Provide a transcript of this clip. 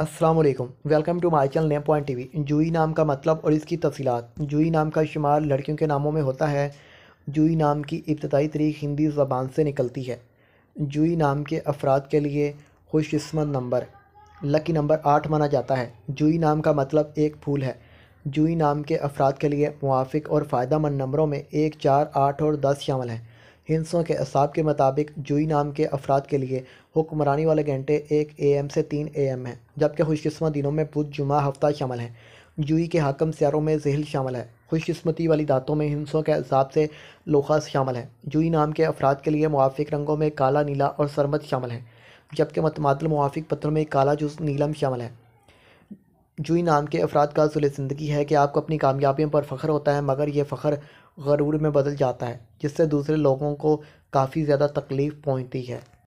अस्सलाम वालेकुम welcome to my channel name point TV Jui नाम का मतलब और इसकी तफसीलात जूई नाम का शुमार लड़कियों के नामों में होता है जूई नाम की इब्तदाई तारीख हिंदी ज़बान से निकलती है जूई नाम के अफराद के लिए खुशकस्मत नंबर लकी नंबर आठ माना जाता है जूई नाम का मतलब एक फूल है जूई नाम के अफराद के लिए मुआफ़ और फ़ायदा मंद नंबरों में एक चार आठ और दस शामिल हैं हिंसों के असाब के मुताबिक जुई नाम के अफराद के लिए हुक्मरानी वाले घंटे एक ए एम से तीन ए एम है जबकि खुशकस्मत दिनों में बुध जुमा हफ्ता शामिल है जुई के हाकम स्यारों में जहल शामिल है खुशकस्मती वाली दातों में हिंसों के असाब से लोखास शामिल है जुई नाम के अफराद के लिए मुआफ़ रंगों में काला नीला और सरमद शामिल है जबकि मतमादल मुआफ़ पत्थरों में काला जुज नीलम शामिल है जुई नाम के अफराद का असूल ज़िंदगी है कि आपको अपनी कामयाबियों पर फ़ख्र होता है मगर यह फ़ख्र गरूर में बदल जाता है जिससे दूसरे लोगों को काफ़ी ज़्यादा तकलीफ़ पहुँचती है